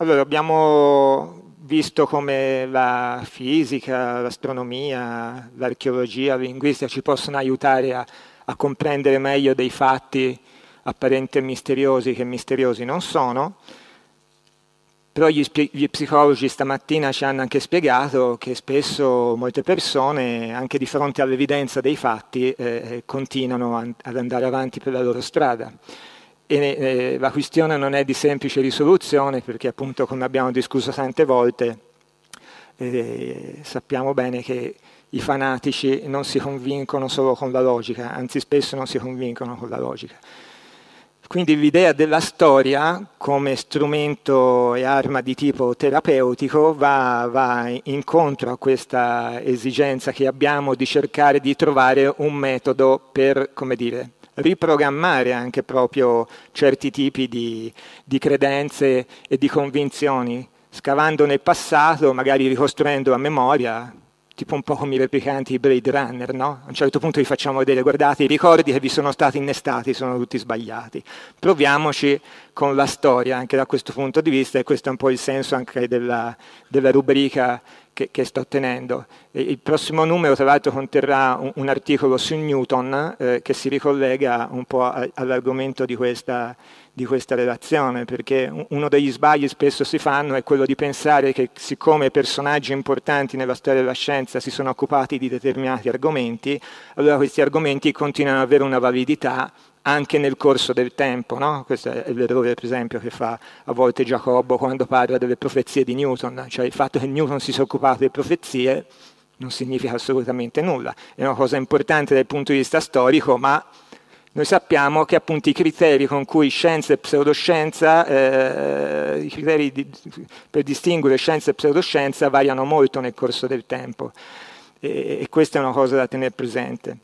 Allora, abbiamo visto come la fisica, l'astronomia, l'archeologia, la linguistica ci possono aiutare a, a comprendere meglio dei fatti apparenti e misteriosi che misteriosi non sono, però gli, gli, psicologi stamattina ci hanno anche spiegato che spesso molte persone, anche di fronte all'evidenza dei fatti, eh, eh continuano ad andare avanti per la loro strada e, eh, la questione non è di semplice risoluzione perché appunto come abbiamo discusso tante volte eh, sappiamo bene che i fanatici non si convincono solo con la logica, anzi spesso non si convincono con la logica. Quindi l'idea della storia come strumento e arma di tipo terapeutico va, va incontro a questa esigenza che abbiamo di cercare di trovare un metodo per, come dire, riprogrammare anche proprio certi tipi di, di credenze e di convinzioni, scavando nel passato, magari ricostruendo a memoria, tipo un po' come i replicanti di Blade Runner, no? A un certo punto vi facciamo vedere, guardate, i ricordi che vi sono stati innestati sono tutti sbagliati. Proviamoci con la storia anche da questo punto di vista e questo è un po' il senso anche della, della rubrica che, che sto tenendo. il prossimo numero, tra l'altro, conterrà un, un articolo su Newton eh, che si ricollega un po' all'argomento di questa, di questa relazione, perché uno degli sbagli spesso si fanno è quello di pensare che siccome personaggi importanti nella storia della scienza si sono occupati di determinati argomenti, allora questi argomenti continuano ad avere una validità anche nel corso del tempo. No? Questo è l'errore, per esempio, che fa a volte Giacobbo quando parla delle profezie di Newton, cioè il fatto che Newton si sia occupato di profezie non significa assolutamente nulla, è una cosa importante dal punto di vista storico, ma noi sappiamo che appunto i criteri con cui scienza e pseudoscienza, eh, i criteri di, per distinguere scienza e pseudoscienza variano molto nel corso del tempo e, e questa è una cosa da tenere presente.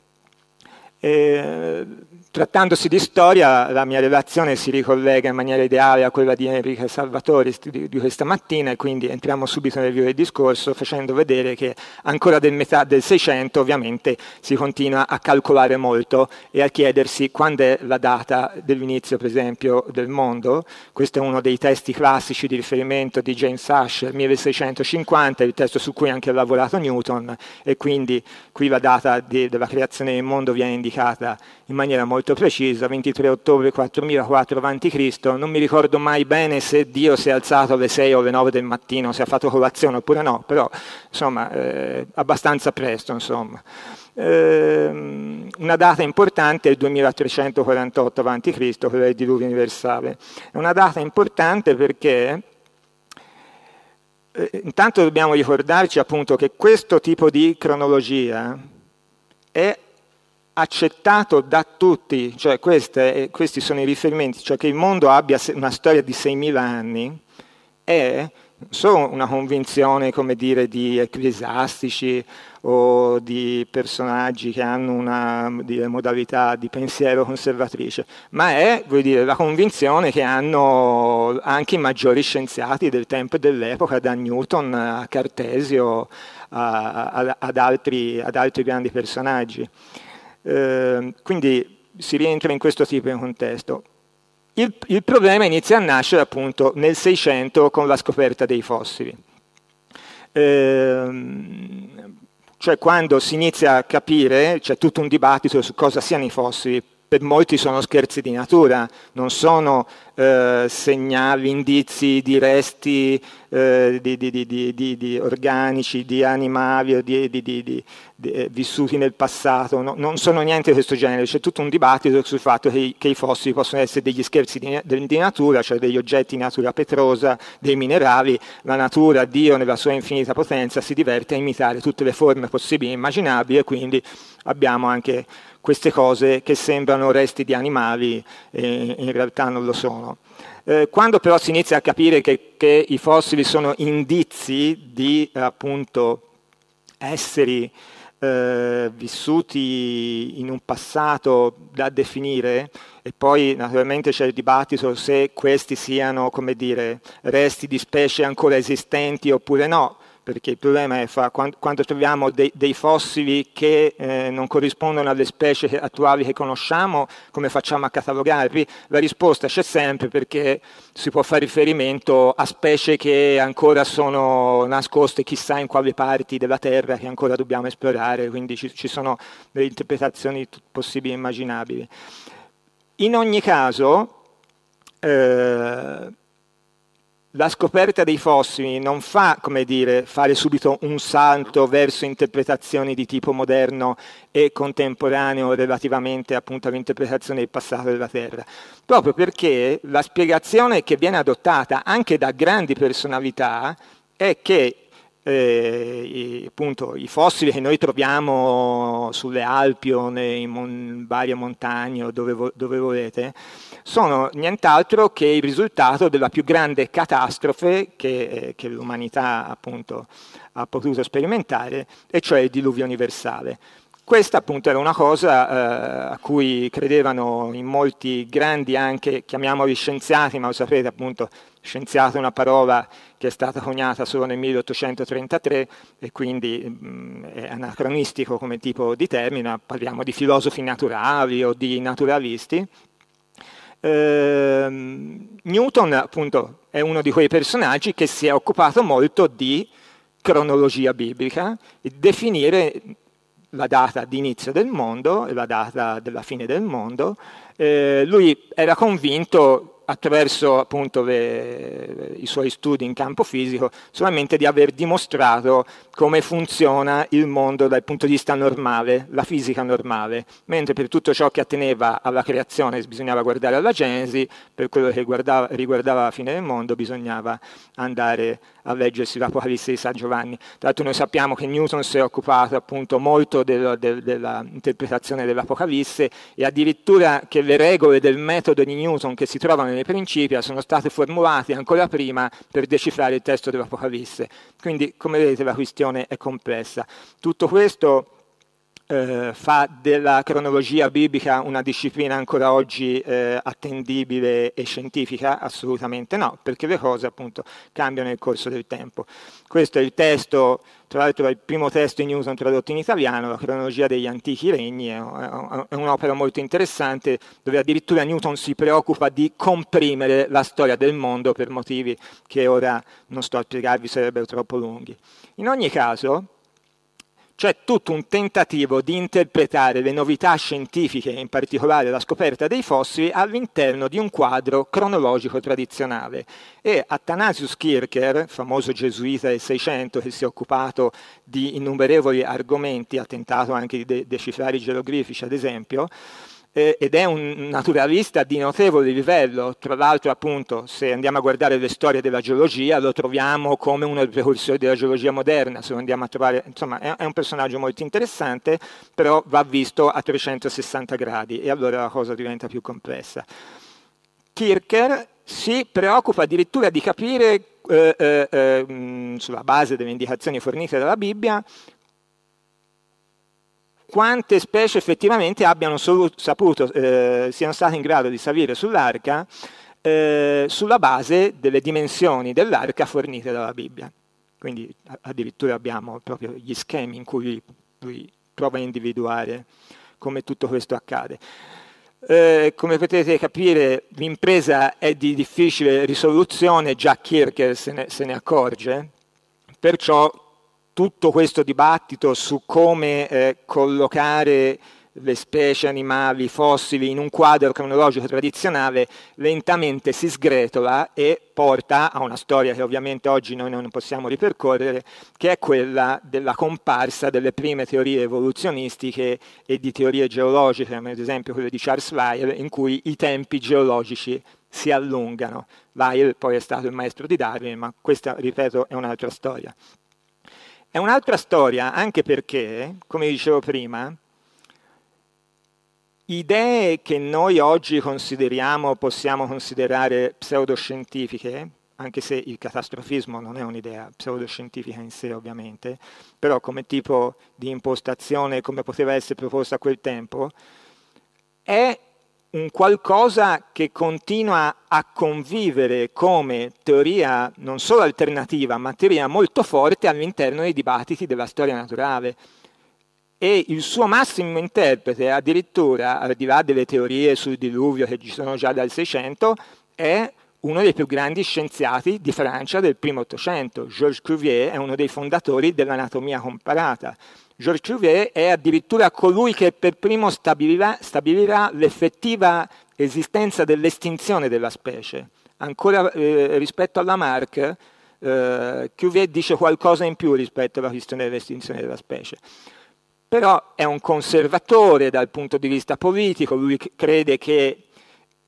E, eh, Trattandosi di storia, la mia relazione si ricollega in maniera ideale a quella di Enrica Salvatori di, di, questa mattina e quindi entriamo subito nel vivo del discorso facendo vedere che ancora del metà del Seicento ovviamente si continua a calcolare molto e a chiedersi quando è la data dell'inizio per esempio del mondo. Questo è uno dei testi classici di riferimento di James Asher, 1650, il testo su cui anche ha lavorato Newton e quindi qui la data di, della creazione del mondo viene indicata in maniera molto molto precisa, 23 ottobre 4004 a.C., non mi ricordo mai bene se Dio si è alzato alle 6 o alle 9 del mattino, se ha fatto colazione oppure no, però insomma eh, abbastanza presto. Insomma. Eh, una data importante è il 2348 a.C., quella del diluvio universale. È una data importante perché eh, intanto dobbiamo ricordarci appunto che questo tipo di cronologia è accettato da tutti, cioè queste, eh, questi sono i riferimenti, cioè che il mondo abbia una storia di 6.000 anni, è solo una convinzione, come dire, di ecclesiastici o di personaggi che hanno una dire, modalità di pensiero conservatrice, ma è dire, la convinzione che hanno anche i maggiori scienziati del tempo e dell'epoca, da Newton a Cartesio a, a, ad, altri, ad altri grandi personaggi. Ehm, quindi si rientra in questo tipo di contesto. Il, il, problema inizia a nascere appunto nel 600 con la scoperta dei fossili. Eh, cioè quando si inizia a capire, c'è tutto un dibattito su cosa siano i fossili, per molti sono scherzi di natura, non sono eh, segnali, indizi di resti eh, di, di, di, di, organici, di animali, di, eh, vissuti nel passato, no, non sono niente di questo genere, c'è tutto un dibattito sul fatto che, che i fossili possono essere degli scherzi di, natura, cioè degli oggetti di natura petrosa, dei minerali, la natura, Dio nella sua infinita potenza si diverte a imitare tutte le forme possibili e immaginabili e quindi abbiamo anche queste cose che sembrano resti di animali e in realtà non lo sono. Eh, quando però si inizia a capire che, che i fossili sono indizi di appunto, esseri eh, vissuti in un passato da definire e poi naturalmente c'è il dibattito se questi siano come dire, resti di specie ancora esistenti oppure no, perché il problema è fa, quando, quando, troviamo dei, dei fossili che eh, non corrispondono alle specie attuali che conosciamo, come facciamo a catalogarli? La risposta c'è sempre perché si può fare riferimento a specie che ancora sono nascoste chissà in quali parti della Terra che ancora dobbiamo esplorare, quindi ci, ci sono delle interpretazioni possibili e immaginabili. In ogni caso... Eh, la scoperta dei fossili non fa, come dire, fare subito un salto verso interpretazioni di tipo moderno e contemporaneo relativamente appunto all'interpretazione del passato della Terra, proprio perché la spiegazione che viene adottata anche da grandi personalità è che eh, appunto, i fossili che noi troviamo sulle Alpi o in mon- varie montagne o dove, dove volete, sono nient'altro che il risultato della più grande catastrofe che, eh, che l'umanità appunto, ha potuto sperimentare, e cioè il diluvio universale. Questa appunto era una cosa eh, a cui credevano in molti grandi anche, chiamiamoli scienziati, ma lo sapete appunto, scienziato è una parola che è stata coniata solo nel 1833 e quindi mh, mm, è anacronistico come tipo di termine, parliamo di filosofi naturali o di naturalisti. Eh, Newton appunto è uno di quei personaggi che si è occupato molto di cronologia biblica e definire la data d'inizio del mondo e la data della fine del mondo, eh, lui era convinto attraverso appunto, le, i suoi studi in campo fisico, solamente di aver dimostrato come funziona il mondo dal punto di vista normale, la fisica normale, mentre per tutto ciò che atteneva alla creazione bisognava guardare alla Genesi, per quello che guardava, riguardava la fine del mondo bisognava andare a leggersi l'Apocalisse di San Giovanni. Tra l'altro noi sappiamo che Newton si è occupato appunto molto del, del, dell'interpretazione dell'Apocalisse e addirittura che le regole del metodo di Newton che si trovano nei principi sono state formulate ancora prima per decifrare il testo dell'Apocalisse. Quindi, come vedete, la questione è complessa. Tutto questo eh, fa della cronologia biblica una disciplina ancora oggi eh, attendibile e scientifica? Assolutamente no, perché le cose appunto cambiano nel corso del tempo. Questo è il testo, tra l'altro è il primo testo in Newton tradotto in italiano, la cronologia degli antichi regni, è, è un'opera molto interessante dove addirittura Newton si preoccupa di comprimere la storia del mondo per motivi che ora non sto a spiegarvi, sarebbero troppo lunghi. In ogni caso, c'è tutto un tentativo di interpretare le novità scientifiche, in particolare la scoperta dei fossili, all'interno di un quadro cronologico tradizionale. E Athanasius Kircher, famoso gesuita del Seicento che si è occupato di innumerevoli argomenti, ha tentato anche di decifrare i geroglifici ad esempio, eh, ed è un naturalista di notevole livello, tra l'altro appunto se andiamo a guardare le storie della geologia lo troviamo come uno dei precursori della geologia moderna, se lo andiamo a trovare, insomma è, è un personaggio molto interessante, però va visto a 360 gradi e allora la cosa diventa più complessa. Kircher si preoccupa addirittura di capire eh, eh, eh sulla base delle indicazioni fornite dalla Bibbia, quante specie effettivamente abbiano saputo, eh, siano state in grado di salire sull'arca eh, sulla base delle dimensioni dell'arca fornite dalla Bibbia. Quindi addirittura abbiamo proprio gli schemi in cui lui prova a individuare come tutto questo accade. Eh, come potete capire l'impresa è di difficile risoluzione, già Kircher se ne, se ne accorge, perciò tutto questo dibattito su come eh, collocare le specie animali fossili in un quadro cronologico tradizionale lentamente si sgretola e porta a una storia che ovviamente oggi noi non possiamo ripercorrere, che è quella della comparsa delle prime teorie evoluzionistiche e di teorie geologiche, come ad esempio quelle di Charles Lyell, in cui i tempi geologici si allungano. Lyell poi è stato il maestro di Darwin, ma questa, ripeto, è un'altra storia. È un'altra storia, anche perché, come dicevo prima, idee che noi oggi consideriamo, possiamo considerare pseudoscientifiche, anche se il catastrofismo non è un'idea pseudoscientifica in sé ovviamente, però come tipo di impostazione, come poteva essere proposta a quel tempo, è un qualcosa che continua a convivere come teoria non solo alternativa, ma teoria molto forte all'interno dei dibattiti della storia naturale. E il suo massimo interprete, addirittura al di là delle teorie sul diluvio che ci sono già dal Seicento, è uno dei più grandi scienziati di Francia del primo Ottocento. Georges Cuvier è uno dei fondatori dell'anatomia comparata. Georges Cuvier è addirittura colui che per primo stabilirà, stabilirà l'effettiva esistenza dell'estinzione della specie. Ancora eh, rispetto alla Lamarck, eh, Cuvier dice qualcosa in più rispetto alla questione dell'estinzione della specie. Però è un conservatore dal punto di vista politico, lui crede che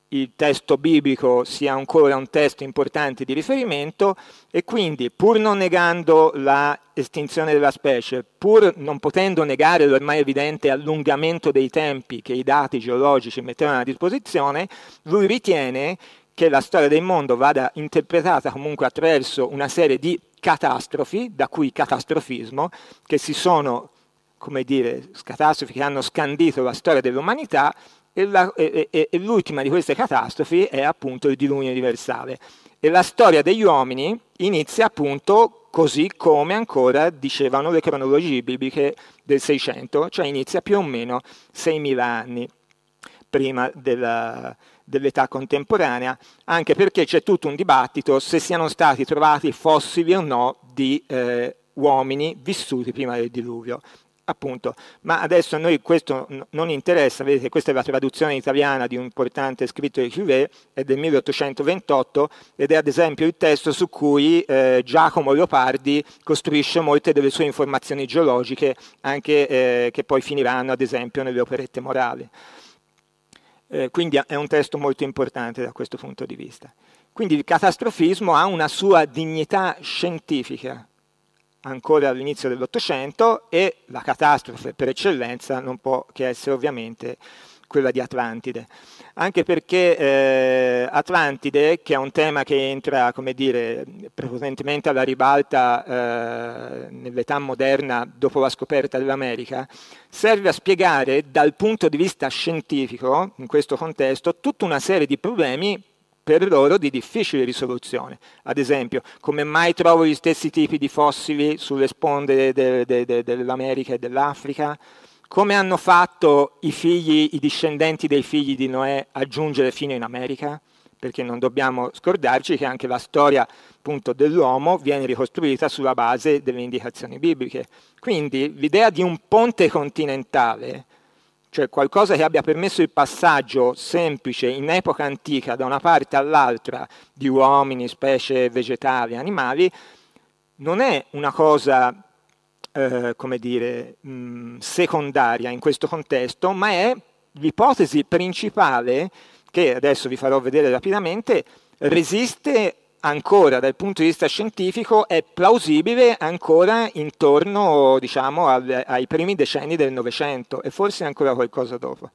il testo biblico sia ancora un testo importante di riferimento e quindi pur non negando l'estinzione della specie, pur non potendo negare l'ormai evidente allungamento dei tempi che i dati geologici mettevano a disposizione, lui ritiene che la storia del mondo vada interpretata comunque attraverso una serie di catastrofi, da cui catastrofismo, che si sono, come dire, catastrofi che hanno scandito la storia dell'umanità e, l'ultima di queste catastrofi è appunto il diluvio universale. E la storia degli uomini inizia appunto così come ancora dicevano le cronologie bibliche del 600, cioè inizia più o meno 6.000 anni prima della, dell'età contemporanea, anche perché c'è tutto un dibattito se siano stati trovati fossili o no di eh, uomini vissuti prima del diluvio appunto, ma adesso a noi questo non interessa, vedete questa è la traduzione italiana di un importante scritto di Cuvée, è del 1828 ed è ad esempio il testo su cui eh, Giacomo Leopardi costruisce molte delle sue informazioni geologiche, anche eh, che poi finiranno ad esempio nelle operette morali. Eh, quindi è un testo molto importante da questo punto di vista. Quindi il catastrofismo ha una sua dignità scientifica, ancora all'inizio dell'Ottocento e la catastrofe per eccellenza non può che essere ovviamente quella di Atlantide. Anche perché eh, Atlantide, che è un tema che entra, come dire, prepotentemente alla ribalta eh, nell'età moderna dopo la scoperta dell'America, serve a spiegare dal punto di vista scientifico, in questo contesto, tutta una serie di problemi per loro di difficile risoluzione. Ad esempio, come mai trovo gli stessi tipi di fossili sulle sponde de, de, de, dell'America e dell'Africa? Come hanno fatto i figli, i discendenti dei figli di Noè a giungere fino in America? Perché non dobbiamo scordarci che anche la storia appunto, dell'uomo viene ricostruita sulla base delle indicazioni bibliche. Quindi l'idea di un ponte continentale cioè qualcosa che abbia permesso il passaggio semplice in epoca antica da una parte all'altra di uomini, specie vegetali, animali, non è una cosa, eh, come dire, mh, mm, secondaria in questo contesto, ma è l'ipotesi principale che adesso vi farò vedere rapidamente, resiste ancora dal punto di vista scientifico è plausibile ancora intorno diciamo, al, ai primi decenni del Novecento e forse ancora qualcosa dopo.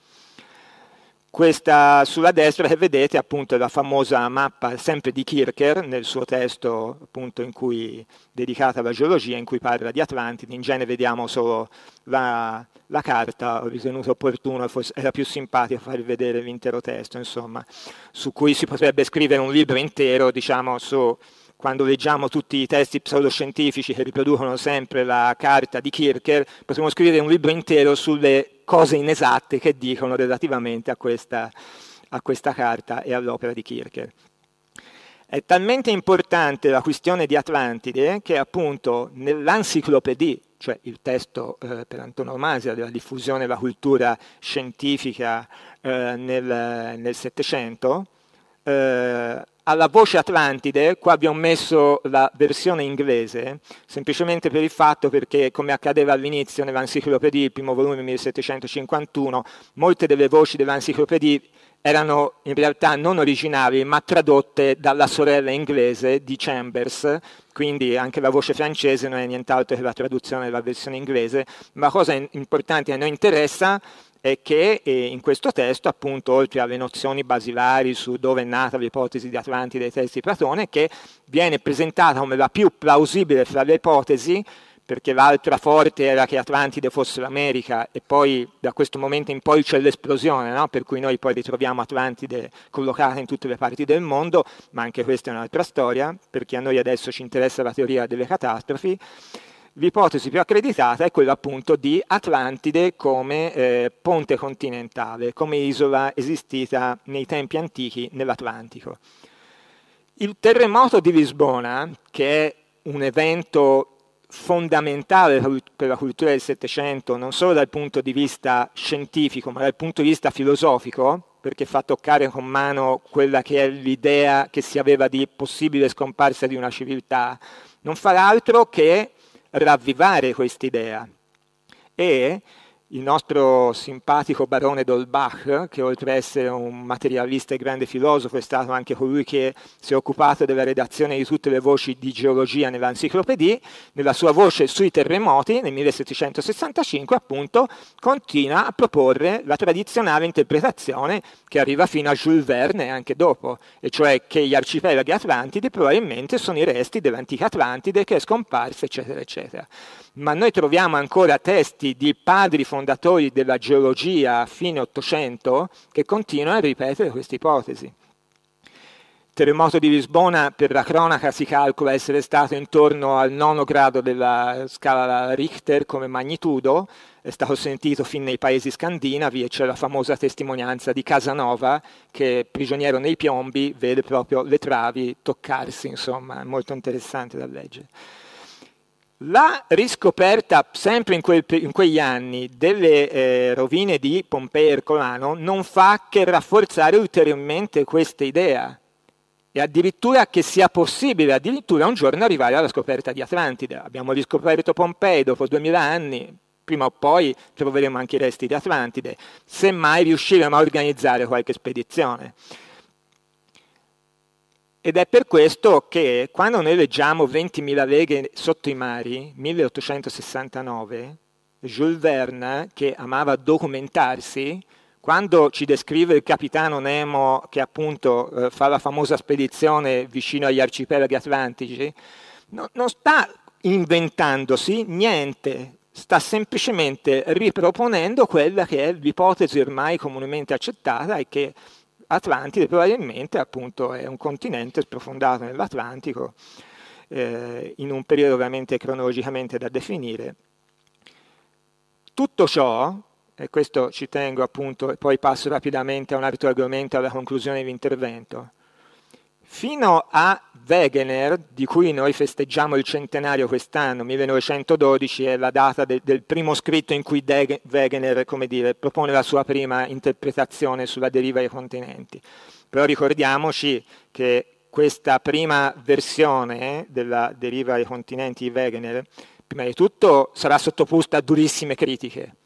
Questa sulla destra eh, vedete appunto la famosa mappa sempre di Kircher nel suo testo appunto cui, dedicato alla geologia in cui parla di Atlantide, in genere vediamo solo la, la carta, ho ritenuto opportuno, forse era più simpatico far vedere l'intero testo, insomma, su cui si potrebbe scrivere un libro intero, diciamo, su quando leggiamo tutti i testi pseudoscientifici che riproducono sempre la carta di Kircher, possiamo scrivere un libro intero sulle cose inesatte che dicono relativamente a questa, a questa carta e all'opera di Kircher. È talmente importante la questione di Atlantide che appunto nell'Encyclopédie, cioè il testo eh, per antonomasia della diffusione della cultura scientifica eh, nel Settecento, eh, alla voce Atlantide, qua abbiamo messo la versione inglese, semplicemente per il fatto perché, come accadeva all'inizio nell'enciclopedia, il primo volume 1751, molte delle voci dell'enciclopedia erano in realtà non originali, ma tradotte dalla sorella inglese di Chambers, quindi anche la voce francese non è nient'altro che la traduzione della versione inglese, ma la cosa importante che a noi interessa è che eh, in questo testo, appunto, oltre alle nozioni basilari su dove è nata l'ipotesi di Atlanti dai testi di Platone, che viene presentata come la più plausibile fra le ipotesi perché l'altra forte era che Atlantide fosse l'America e poi da questo momento in poi c'è l'esplosione, no? per cui noi poi ritroviamo Atlantide collocata in tutte le parti del mondo, ma anche questa è un'altra storia, perché a noi adesso ci interessa la teoria delle catastrofi. L'ipotesi più accreditata è quella appunto di Atlantide come eh, ponte continentale, come isola esistita nei tempi antichi nell'Atlantico. Il terremoto di Lisbona, che è un evento fondamentale per la cultura del Settecento, non solo dal punto di vista scientifico, ma dal punto di vista filosofico, perché fa toccare con mano quella che è l'idea che si aveva di possibile scomparsa di una civiltà, non farà altro che ravvivare quest'idea. E il nostro simpatico barone Dolbach, che oltre ad essere un materialista e grande filosofo è stato anche colui che si è occupato della redazione di tutte le voci di geologia nell'enciclopedia, nella sua voce sui terremoti nel 1765 appunto continua a proporre la tradizionale interpretazione che arriva fino a Jules Verne e anche dopo, e cioè che gli arcipelaghi Atlantide probabilmente sono i resti dell'antica Atlantide che è scomparsa, eccetera, eccetera. Ma noi troviamo ancora testi di padri fondamentali fondatori della geologia a fine Ottocento che continua a ripetere questa ipotesi. Il terremoto di Lisbona, per la cronaca, si calcola essere stato intorno al nono grado della scala Richter come magnitudo, è stato sentito fin nei paesi scandinavi e c'è la famosa testimonianza di Casanova che, prigioniero nei piombi, vede proprio le travi toccarsi, insomma, è molto interessante da leggere. La riscoperta, sempre in, quel, in quegli anni, delle eh, rovine di Pompei e Ercolano non fa che rafforzare ulteriormente questa idea e addirittura che sia possibile addirittura un giorno arrivare alla scoperta di Atlantide. Abbiamo riscoperto Pompei dopo duemila anni, prima o poi troveremo anche i resti di Atlantide, semmai riusciremo a organizzare qualche spedizione. Ed è per questo che quando noi leggiamo 20.000 leghe sotto i mari, 1869, Jules Verne, che amava documentarsi, quando ci descrive il capitano Nemo che appunto eh, fa la famosa spedizione vicino agli arcipelaghi atlantici, no, non sta inventandosi niente, sta semplicemente riproponendo quella che è l'ipotesi ormai comunemente accettata e che Atlantide probabilmente appunto è un continente sprofondato nell'Atlantico eh, in un periodo ovviamente cronologicamente da definire. Tutto ciò, e questo ci tengo appunto e poi passo rapidamente a un altro argomento alla conclusione dell'intervento, fino a Wegener, di cui noi festeggiamo il centenario quest'anno, 1912 è la data del, del primo scritto in cui De- Wegener dire, propone la sua prima interpretazione sulla deriva dei continenti. Però ricordiamoci che questa prima versione eh, della deriva dei continenti di Wegener, prima di tutto, sarà sottoposta a durissime critiche,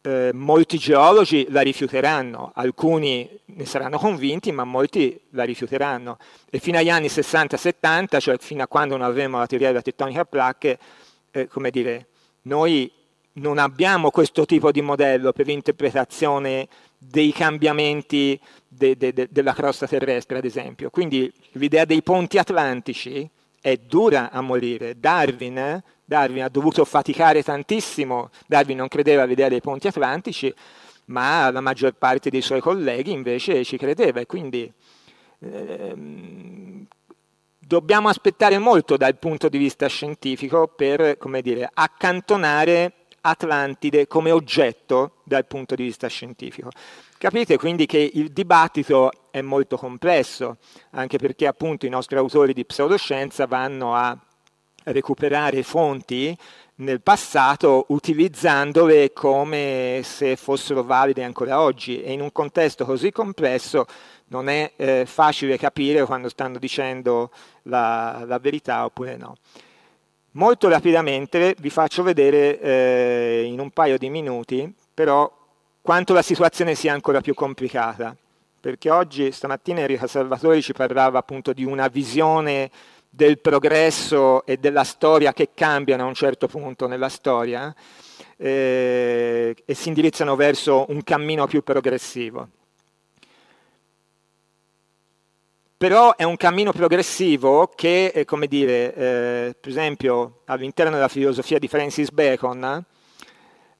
eh, molti geologi la rifiuteranno, alcuni ne saranno convinti, ma molti la rifiuteranno. E fino agli anni 60-70, cioè fino a quando non avremo la teoria della tettonica a placche, eh, come dire, noi non abbiamo questo tipo di modello per l'interpretazione dei cambiamenti de, de, de, della crosta terrestre, ad esempio. Quindi l'idea dei ponti atlantici, è dura a morire. Darwin, eh, Darwin ha dovuto faticare tantissimo, Darwin non credeva all'idea dei ponti atlantici, ma la maggior parte dei suoi colleghi invece ci credeva e quindi ehm, dobbiamo aspettare molto dal punto di vista scientifico per, come dire, accantonare Atlantide come oggetto dal punto di vista scientifico. Capite quindi che il dibattito è molto complesso, anche perché appunto i nostri autori di pseudoscienza vanno a recuperare fonti nel passato utilizzandole come se fossero valide ancora oggi e in un contesto così complesso non è eh, facile capire quando stanno dicendo la, la verità oppure no. Molto rapidamente vi faccio vedere eh, in un paio di minuti però quanto la situazione sia ancora più complicata, perché oggi stamattina Enrico Salvatori ci parlava appunto di una visione del progresso e della storia che cambiano a un certo punto nella storia eh, e si indirizzano verso un cammino più progressivo. però è un cammino progressivo che, eh, come dire, eh, per esempio all'interno della filosofia di Francis Bacon,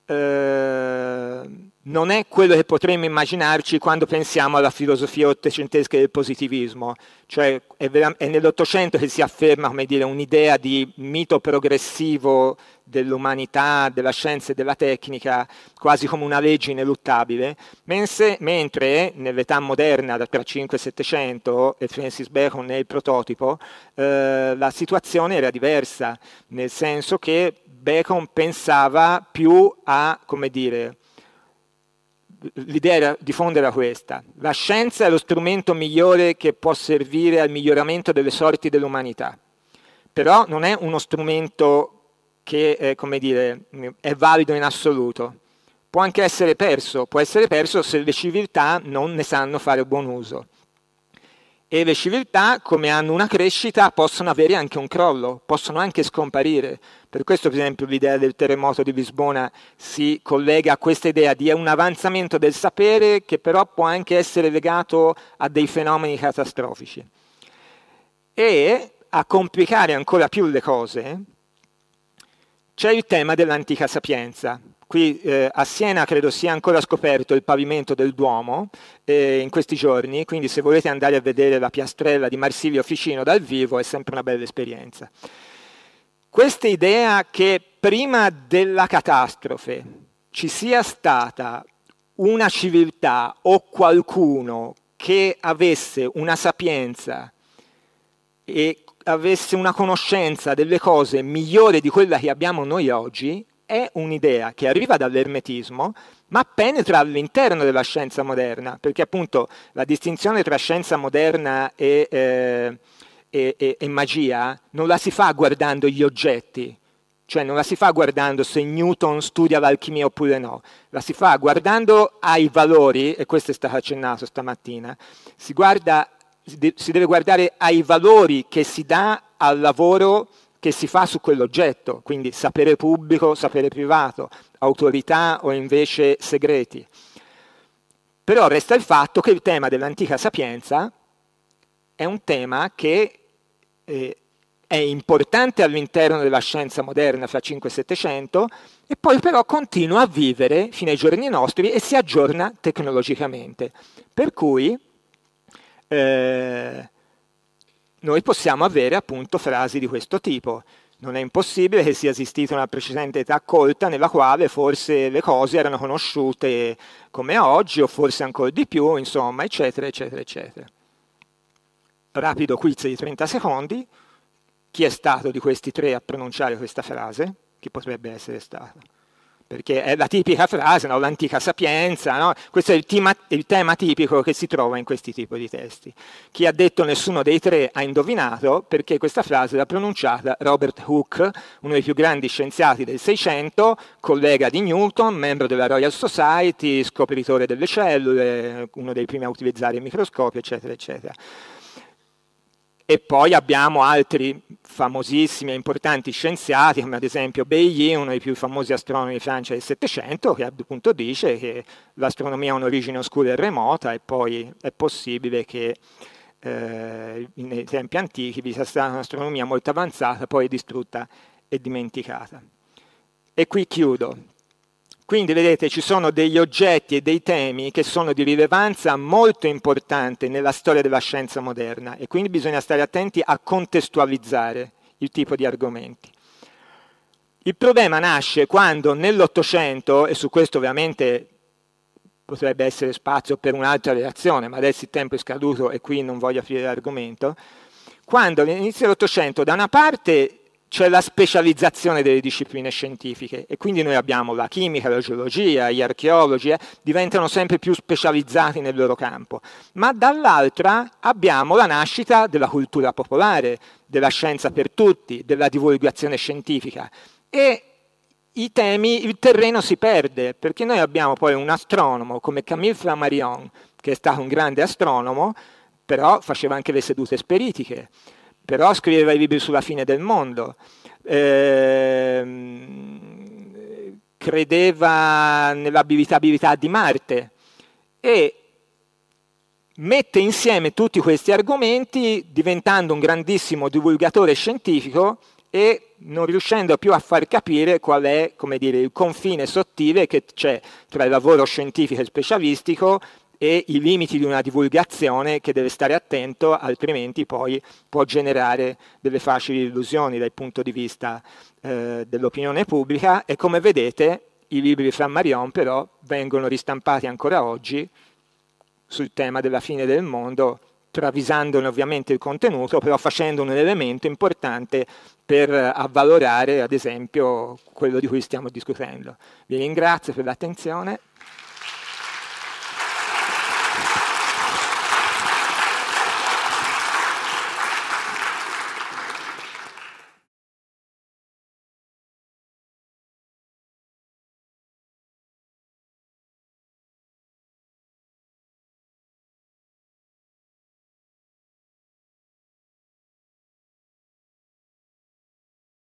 eh, non è quello che potremmo immaginarci quando pensiamo alla filosofia ottocentesca del positivismo, cioè è, vera- è nell'Ottocento che si afferma dire, un'idea di mito progressivo dell'umanità, della scienza e della tecnica, quasi come una legge ineluttabile, mentre nell'età moderna, tra 5 e 700, e Francis Bacon è il prototipo, eh, la situazione era diversa, nel senso che Bacon pensava più a, come dire, l'idea di fondo era questa. La scienza è lo strumento migliore che può servire al miglioramento delle sorti dell'umanità, però non è uno strumento che è, come dire, è valido in assoluto. Può anche essere perso, può essere perso se le civiltà non ne sanno fare buon uso e le civiltà, come hanno una crescita, possono avere anche un crollo, possono anche scomparire. Per questo, per esempio, l'idea del terremoto di Lisbona si collega a questa idea di un avanzamento del sapere che però può anche essere legato a dei fenomeni catastrofici. E a complicare ancora più le cose c'è il tema dell'antica sapienza, Qui eh, a Siena credo sia ancora scoperto il pavimento del Duomo eh, in questi giorni, quindi se volete andare a vedere la piastrella di Marsilio Ficino dal vivo è sempre una bella esperienza. Questa idea che prima della catastrofe ci sia stata una civiltà o qualcuno che avesse una sapienza e avesse una conoscenza delle cose migliore di quella che abbiamo noi oggi, è un'idea che arriva dall'ermetismo, ma penetra all'interno della scienza moderna, perché appunto la distinzione tra scienza moderna e, eh, e, e, e magia non la si fa guardando gli oggetti, cioè non la si fa guardando se Newton studia l'alchimia oppure no, la si fa guardando ai valori, e questo è stato accennato stamattina, si, guarda, si deve guardare ai valori che si dà al lavoro che si fa su quell'oggetto, quindi sapere pubblico, sapere privato, autorità o invece segreti. Però resta il fatto che il tema dell'antica sapienza è un tema che eh, è importante all'interno della scienza moderna fra 5 e 700 e poi però continua a vivere fino ai giorni nostri e si aggiorna tecnologicamente. Per cui eh, noi possiamo avere appunto frasi di questo tipo. Non è impossibile che sia esistita una precedente età colta nella quale forse le cose erano conosciute come oggi o forse ancora di più, insomma, eccetera, eccetera, eccetera. Rapido quiz di 30 secondi. Chi è stato di questi tre a pronunciare questa frase? Chi potrebbe essere stato? perché è la tipica frase, no? l'antica sapienza, no? questo è il, tima, il, tema tipico che si trova in questi tipi di testi. Chi ha detto nessuno dei tre ha indovinato perché questa frase l'ha pronunciata Robert Hooke, uno dei più grandi scienziati del Seicento, collega di Newton, membro della Royal Society, scopritore delle cellule, uno dei primi a utilizzare il microscopio, eccetera, eccetera. E poi abbiamo altri famosissimi e importanti scienziati, come ad esempio Bailly, uno dei più famosi astronomi di Francia del Settecento, che appunto dice che l'astronomia ha un'origine oscura e remota e poi è possibile che eh, nei tempi antichi vi sia stata un'astronomia molto avanzata, poi distrutta e dimenticata. E qui chiudo. Quindi vedete ci sono degli oggetti e dei temi che sono di rilevanza molto importante nella storia della scienza moderna e quindi bisogna stare attenti a contestualizzare il tipo di argomenti. Il problema nasce quando nell'Ottocento, e su questo ovviamente potrebbe essere spazio per un'altra reazione, ma adesso il tempo è scaduto e qui non voglio aprire l'argomento, quando all'inizio dell'Ottocento da una parte c'è la specializzazione delle discipline scientifiche e quindi noi abbiamo la chimica, la geologia, gli archeologi, eh, diventano sempre più specializzati nel loro campo, ma dall'altra abbiamo la nascita della cultura popolare, della scienza per tutti, della divulgazione scientifica e i temi, il terreno si perde perché noi abbiamo poi un astronomo come Camille Flammarion che è stato un grande astronomo, però faceva anche le sedute speritiche però scriveva i libri sulla fine del mondo. Eh, credeva nell'abitabilità di Marte e mette insieme tutti questi argomenti diventando un grandissimo divulgatore scientifico e non riuscendo più a far capire qual è dire, il confine sottile che c'è tra il lavoro scientifico e specialistico e i limiti di una divulgazione che deve stare attento, altrimenti poi può generare delle facili illusioni dal punto di vista eh, dell'opinione pubblica e come vedete i libri di Flammarion però vengono ristampati ancora oggi sul tema della fine del mondo, travisandone ovviamente il contenuto, però facendo un elemento importante per avvalorare ad esempio quello di cui stiamo discutendo. Vi ringrazio per l'attenzione.